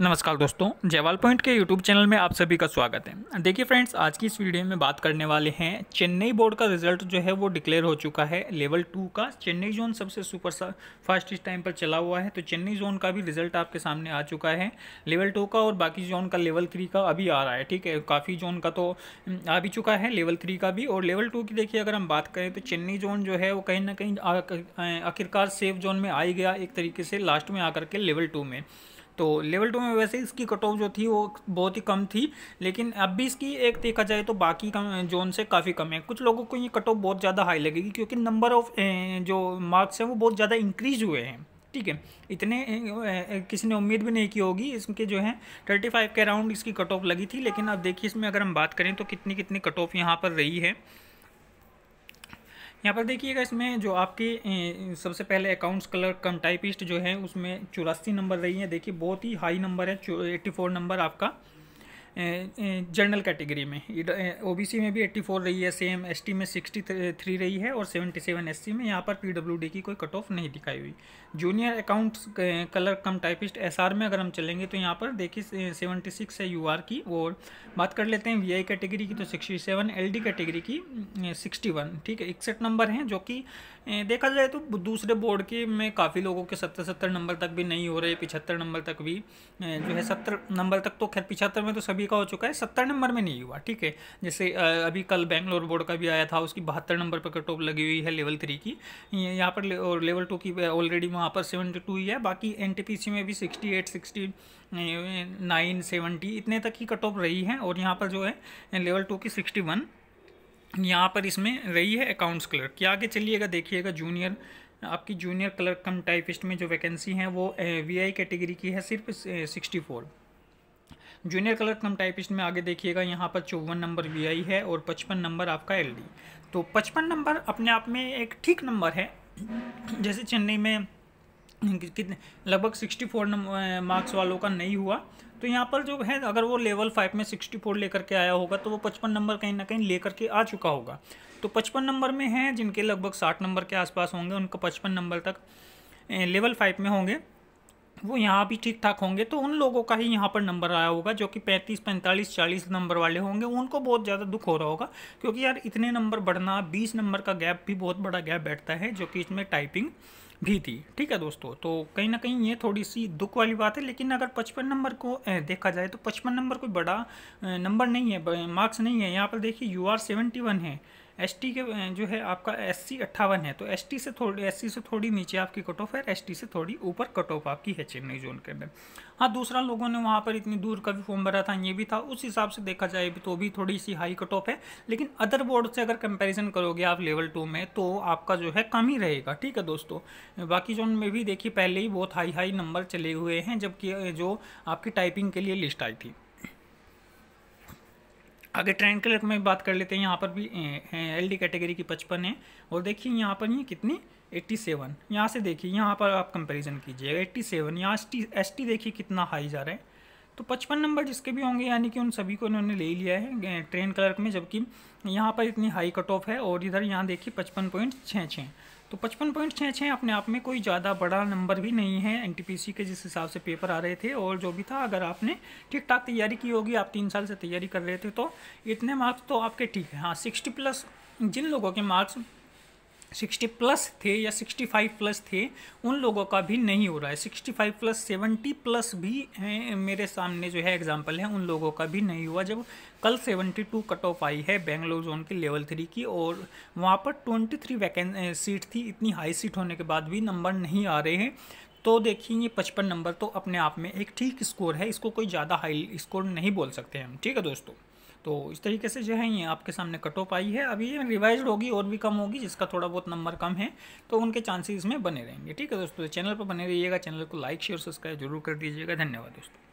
नमस्कार दोस्तों जयवाल पॉइंट के यूट्यूब चैनल में आप सभी का स्वागत है देखिए फ्रेंड्स आज की इस वीडियो में बात करने वाले हैं चेन्नई बोर्ड का रिजल्ट जो है वो डिक्लेयर हो चुका है लेवल टू का चेन्नई जोन सबसे सुपर फास्ट इस टाइम पर चला हुआ है तो चेन्नई जोन का भी रिजल्ट आपके सामने आ चुका है लेवल टू का और बाकी जोन का लेवल थ्री का अभी आ रहा है ठीक है काफ़ी जोन का तो हम्म, आ भी चुका है लेवल थ्री का भी और लेवल टू की देखिए अगर हम बात करें तो चेन्नई जोन जो है वो कहीं ना कहीं आखिरकार सेफ जोन में आ ही गया एक तरीके से लास्ट में आकर के लेवल टू में तो लेवल टू में वैसे इसकी कट ऑफ जो थी वो बहुत ही कम थी लेकिन अब भी इसकी एक देखा जाए तो बाकी कम जोन से काफ़ी कम है कुछ लोगों को ये कट ऑफ बहुत ज़्यादा हाई लगेगी क्योंकि नंबर ऑफ जो मार्क्स हैं वो बहुत ज़्यादा इंक्रीज हुए हैं ठीक है इतने किसी ने उम्मीद भी नहीं की होगी इसके जो है थर्टी फाइव के अराउंड इसकी कट ऑफ लगी थी लेकिन अब देखिए इसमें अगर हम बात करें तो कितनी कितनी कट ऑफ यहाँ पर रही है यहाँ पर देखिएगा इसमें जो आपके सबसे पहले अकाउंट्स कलर कम टाइपिस्ट जो है उसमें चौरासी नंबर रही है देखिए बहुत ही हाई नंबर है एट्टी फोर नंबर आपका जनरल कैटेगरी में ओबीसी में भी 84 रही है सेम एसटी में 63 रही है और 77 एससी में यहाँ पर पीडब्ल्यूडी की कोई कट ऑफ नहीं दिखाई हुई junior accounts clerk cum typist SR में अगर हम चलेंगे तो यहाँ पर देखिए 76 है यूआर की और बात कर लेते हैं वीआई कैटेगरी की तो 67 डी कैटेगरी की वन ठीक है इकसठ नंबर हैं जो कि देखा जाए तो दूसरे बोर्ड के में काफ़ी लोगों के सत्तर सत्तर नंबर तक भी नहीं हो रहे पिछहत्तर नंबर तक भी जो है सत्तर नंबर तक तो खैर पिछहत्तर में तो सभी का हो चुका है सत्तर नंबर में नहीं हुआ ठीक है जैसे अभी कल बैंगलोर बोर्ड का भी आया था उसकी बहत्तर नंबर पर कट ऑफ लगी हुई है लेवल थ्री की यहाँ पर ले, और लेवल टू की ऑलरेडी वहाँ पर सेवेंटी टू ही है बाकी एन में भी sixty eight sixty nine seventy इतने तक ही कट ऑफ रही है और यहाँ पर जो है लेवल टू की सिक्सटी वन यहाँ पर इसमें रही है अकाउंट्स क्लर्क क्या आगे चलिएगा देखिएगा जूनियर आपकी जूनियर क्लर्क कम टाइपिस्ट में जो वैकेंसी है वो वीआई कैटेगरी की है सिर्फ sixty four junior clerk cum typist में आगे देखिएगा यहाँ पर चौवन नंबर वी है और पचपन नंबर आपका एल तो पचपन नंबर अपने आप में एक ठीक नंबर है जैसे चेन्नई में कितने लगभग सिक्सटी फोर मार्क्स वालों का नहीं हुआ तो यहाँ पर जो है अगर वो लेवल फाइव में सिक्सटी फोर लेकर के आया होगा तो वो पचपन नंबर कहीं ना कहीं लेकर के आ चुका होगा तो पचपन नंबर में हैं जिनके लगभग साठ नंबर के आसपास होंगे उनका पचपन नंबर तक लेवल फाइव में होंगे वो यहाँ भी ठीक ठाक होंगे तो उन लोगों का ही यहाँ पर नंबर आया होगा जो कि पैंतीस पैंतालीस चालीस नंबर वाले होंगे उनको बहुत ज़्यादा दुख हो रहा होगा क्योंकि यार इतने नंबर बढ़ना बीस नंबर का गैप भी बहुत बड़ा गैप बैठता है जो कि इसमें टाइपिंग भी थी ठीक है दोस्तों तो कहीं ना कहीं ये थोड़ी सी दुख वाली बात है लेकिन अगर पचपन नंबर को देखा जाए तो पचपन नंबर कोई बड़ा नंबर नहीं है मार्क्स नहीं है यहाँ पर देखिए यू आर सेवेंटी वन है एसटी के जो है आपका एससी अट्ठावन है तो एसटी से थोड़ी एससी से थोड़ी नीचे आपकी कट ऑफ है एसटी से थोड़ी ऊपर कट ऑफ आपकी है चेन्नई जोन के अंदर हाँ दूसरा लोगों ने वहाँ पर इतनी दूर का भी फॉर्म भरा था ये भी था उस हिसाब से देखा जाए तो भी थोड़ी सी हाई कट ऑफ है लेकिन अदर बोर्ड से अगर कंपेरिजन करोगे आप लेवल टू में तो आपका जो है कम ही रहेगा ठीक है दोस्तों बाकी जोन में भी देखिए पहले ही बहुत हाई हाई नंबर चले हुए हैं जबकि जो आपकी टाइपिंग के लिए लिस्ट आई थी आगे ट्रेंड कलर में बात कर लेते हैं यहाँ पर भी एल डी कैटेगरी की पचपन है और देखिए यहाँ पर ये कितनी एट्टी सेवन यहाँ से देखिए यहाँ पर आप कंपैरिजन कीजिएगा एट्टी सेवन यहाँ एस टी देखिए कितना हाई जा रहा है तो पचपन नंबर जिसके भी होंगे यानी कि उन सभी को इन्होंने ले लिया है ट्रेन क्लर्क में जबकि यहाँ पर इतनी हाई कट ऑफ है और इधर यहाँ देखिए पचपन पॉइंट छः छः तो पचपन पॉइंट छः छः अपने आप में कोई ज़्यादा बड़ा नंबर भी नहीं है एनटीपीसी के जिस हिसाब से पेपर आ रहे थे और जो भी था अगर आपने ठीक ठाक तैयारी की होगी आप तीन साल से तैयारी कर रहे थे तो इतने मार्क्स तो आपके ठीक है हाँ सिक्सटी प्लस जिन लोगों के मार्क्स सिक्सटी प्लस थे या सिक्सटी फाइव प्लस थे उन लोगों का भी नहीं हो रहा है sixty five plus seventy plus भी हैं मेरे सामने जो है एग्जांपल है उन लोगों का भी नहीं हुआ जब कल सेवेंटी टू कट ऑफ आई है बेंगलोर जोन की लेवल थ्री की और वहाँ पर ट्वेंटी थ्री वैकें सीट थी इतनी हाई सीट होने के बाद भी नंबर नहीं आ रहे हैं तो देखिए ये पचपन नंबर तो अपने आप में एक ठीक स्कोर है इसको कोई ज़्यादा हाई स्कोर नहीं बोल सकते हम ठीक है दोस्तों तो इस तरीके से जो है ये आपके सामने कट ऑफ आई है अभी ये रिवाइज होगी और भी कम होगी जिसका थोड़ा बहुत नंबर कम है तो उनके चांसेस में बने रहेंगे ठीक है दोस्तों तो चैनल पर बने रहिएगा चैनल को लाइक शेयर सब्सक्राइब जरूर कर दीजिएगा धन्यवाद दोस्तों